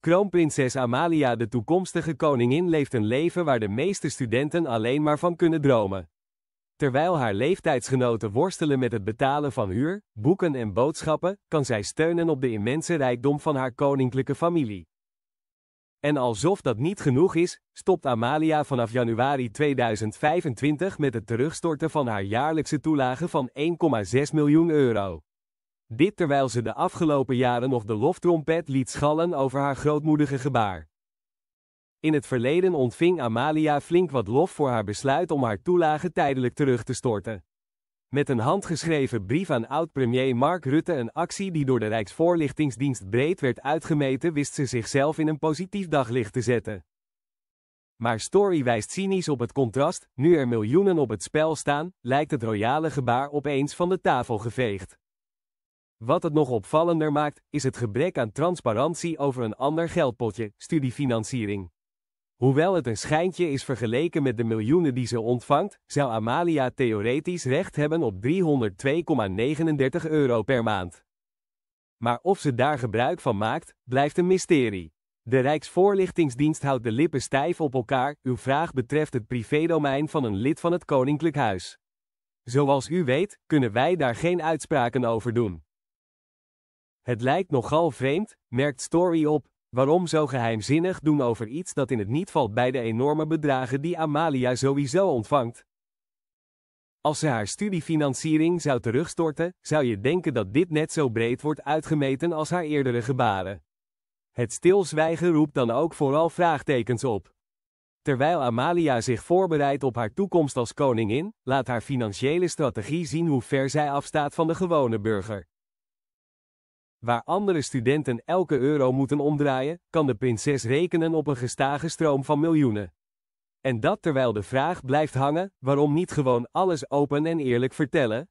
Kroonprinses Amalia de toekomstige koningin leeft een leven waar de meeste studenten alleen maar van kunnen dromen. Terwijl haar leeftijdsgenoten worstelen met het betalen van huur, boeken en boodschappen, kan zij steunen op de immense rijkdom van haar koninklijke familie. En alsof dat niet genoeg is, stopt Amalia vanaf januari 2025 met het terugstorten van haar jaarlijkse toelage van 1,6 miljoen euro. Dit terwijl ze de afgelopen jaren nog de loftrompet liet schallen over haar grootmoedige gebaar. In het verleden ontving Amalia flink wat lof voor haar besluit om haar toelage tijdelijk terug te storten. Met een handgeschreven brief aan oud-premier Mark Rutte een actie die door de Rijksvoorlichtingsdienst breed werd uitgemeten wist ze zichzelf in een positief daglicht te zetten. Maar Story wijst cynisch op het contrast, nu er miljoenen op het spel staan, lijkt het royale gebaar opeens van de tafel geveegd. Wat het nog opvallender maakt, is het gebrek aan transparantie over een ander geldpotje, studiefinanciering. Hoewel het een schijntje is vergeleken met de miljoenen die ze ontvangt, zou Amalia theoretisch recht hebben op 302,39 euro per maand. Maar of ze daar gebruik van maakt, blijft een mysterie. De Rijksvoorlichtingsdienst houdt de lippen stijf op elkaar, uw vraag betreft het privédomein van een lid van het Koninklijk Huis. Zoals u weet, kunnen wij daar geen uitspraken over doen. Het lijkt nogal vreemd, merkt Story op, waarom zo geheimzinnig doen over iets dat in het niet valt bij de enorme bedragen die Amalia sowieso ontvangt. Als ze haar studiefinanciering zou terugstorten, zou je denken dat dit net zo breed wordt uitgemeten als haar eerdere gebaren. Het stilzwijgen roept dan ook vooral vraagtekens op. Terwijl Amalia zich voorbereidt op haar toekomst als koningin, laat haar financiële strategie zien hoe ver zij afstaat van de gewone burger. Waar andere studenten elke euro moeten omdraaien, kan de prinses rekenen op een gestage stroom van miljoenen. En dat terwijl de vraag blijft hangen, waarom niet gewoon alles open en eerlijk vertellen?